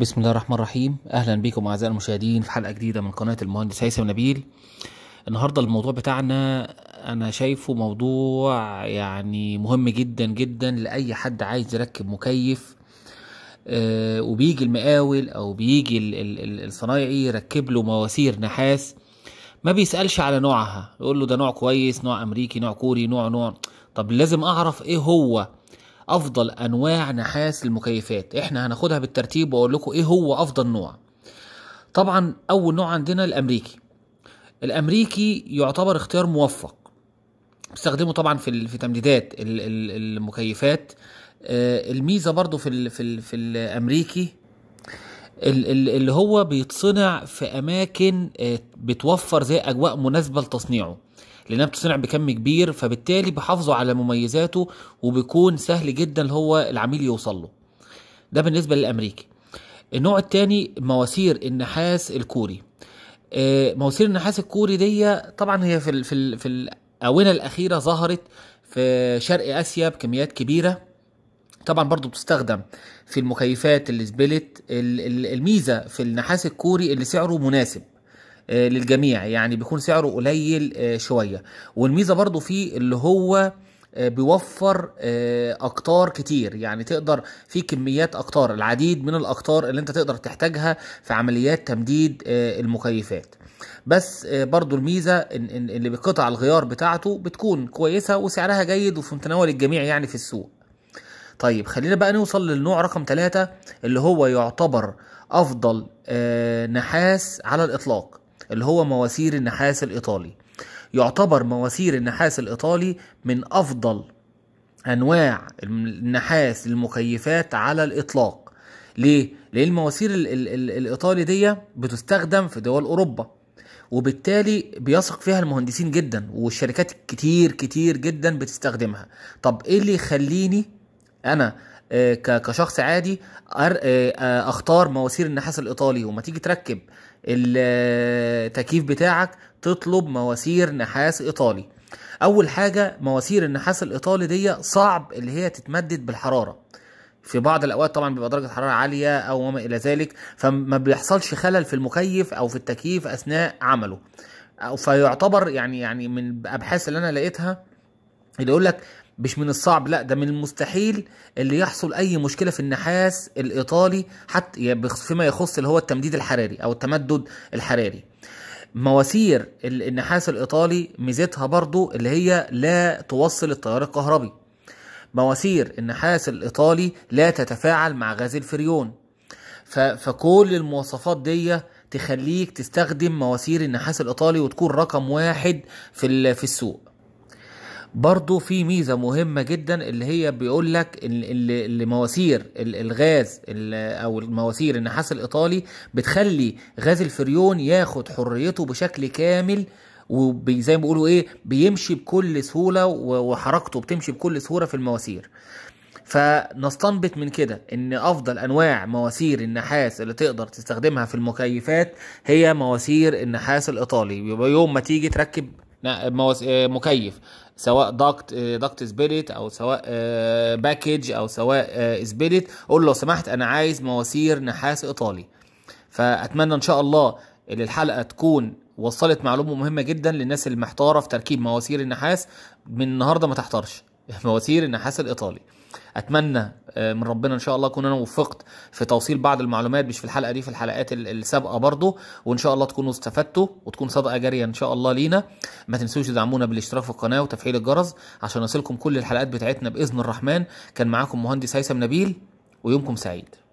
بسم الله الرحمن الرحيم اهلا بكم اعزائي المشاهدين في حلقه جديده من قناه المهندس هيثم نبيل النهارده الموضوع بتاعنا انا شايفه موضوع يعني مهم جدا جدا لاي حد عايز يركب مكيف آه وبيجي المقاول او بيجي الصنايعي يركب له مواسير نحاس ما بيسالش على نوعها يقول له ده نوع كويس نوع امريكي نوع كوري نوع نوع طب لازم اعرف ايه هو افضل انواع نحاس المكيفات احنا هناخدها بالترتيب واقول لكم ايه هو افضل نوع طبعا اول نوع عندنا الامريكي الامريكي يعتبر اختيار موفق بستخدمه طبعا في في تمديدات المكيفات آه، الميزه برضو في في في الامريكي اللي هو بيتصنع في اماكن آه، بتوفر زي اجواء مناسبه لتصنيعه لانها بتصنع بكم كبير فبالتالي بحافظه على مميزاته وبيكون سهل جدا اللي هو العميل يوصل له ده بالنسبه للامريكي النوع الثاني مواسير النحاس الكوري آه، مواسير النحاس الكوري دي طبعا هي في الـ في الـ في الاونه الاخيره ظهرت في شرق اسيا بكميات كبيره طبعا برضو بتستخدم في المكيفات اللي سبلت الميزة في النحاس الكوري اللي سعره مناسب آه، للجميع يعني بيكون سعره قليل آه، شويه والميزه برضو فيه اللي هو آه، بيوفر اقطار كتير يعني تقدر في كميات اقطار العديد من الاقطار اللي انت تقدر تحتاجها في عمليات تمديد المكيفات بس برضو الميزة اللي بقطع الغيار بتاعته بتكون كويسة وسعرها جيد وفي متناول الجميع يعني في السوق طيب خلينا بقى نوصل للنوع رقم ثلاثة اللي هو يعتبر افضل نحاس على الاطلاق اللي هو مواسير النحاس الإيطالي يعتبر مواسير النحاس الإيطالي من أفضل أنواع النحاس المكيفات على الإطلاق ليه؟ لأن المواسير الإيطالي دي بتستخدم في دول أوروبا وبالتالي بيثق فيها المهندسين جدا والشركات كتير كتير جدا بتستخدمها طب ايه اللي يخليني انا آه، كشخص عادي آه، آه، اختار مواسير النحاس الايطالي وما تيجي تركب التكييف بتاعك تطلب مواسير نحاس ايطالي اول حاجه مواسير النحاس الايطالي دي صعب اللي هي تتمدد بالحراره في بعض الاوقات طبعا بيبقى درجه حراره عاليه او وما الى ذلك فما بيحصلش خلل في المكيف او في التكييف اثناء عمله فيعتبر يعني يعني من الابحاث اللي انا لقيتها اللي يقول لك مش من الصعب لا ده من المستحيل اللي يحصل اي مشكله في النحاس الايطالي حتى فيما يخص اللي هو التمديد الحراري او التمدد الحراري مواسير النحاس الايطالي ميزتها برضو اللي هي لا توصل التيار الكهربي مواسير النحاس الايطالي لا تتفاعل مع غاز الفريون فكل المواصفات دي تخليك تستخدم مواسير النحاس الايطالي وتكون رقم واحد في السوق برضو في ميزة مهمة جدا اللي هي بيقول لك اللي مواسير الغاز او المواسير النحاس الايطالي بتخلي غاز الفريون ياخد حريته بشكل كامل وزي ما بيقولوا ايه بيمشي بكل سهولة وحركته بتمشي بكل سهولة في المواسير فنستنبط من كده ان افضل انواع مواسير النحاس اللي تقدر تستخدمها في المكيفات هي مواسير النحاس الايطالي يبقى يوم ما تيجي تركب مكيف سواء داكت داكت سبيريت او سواء باكج آه، او سواء سبيريت آه، قول لو سمحت انا عايز مواسير نحاس ايطالي فاتمنى ان شاء الله ان الحلقه تكون وصلت معلومه مهمه جدا للناس اللي محتاره في تركيب مواسير النحاس من النهارده ما تحتارش مواسير النحاس الايطالي اتمنى آه، من ربنا ان شاء الله اكون انا وفقت في توصيل بعض المعلومات مش في الحلقه دي في الحلقات السابقه برضو وان شاء الله تكونوا استفدتوا وتكون صدقه جاريه ان شاء الله لينا ما تنسوش تدعمونا بالاشتراك في القناه وتفعيل الجرس عشان يصلكم كل الحلقات بتاعتنا باذن الرحمن كان معاكم مهندس هيثم نبيل ويومكم سعيد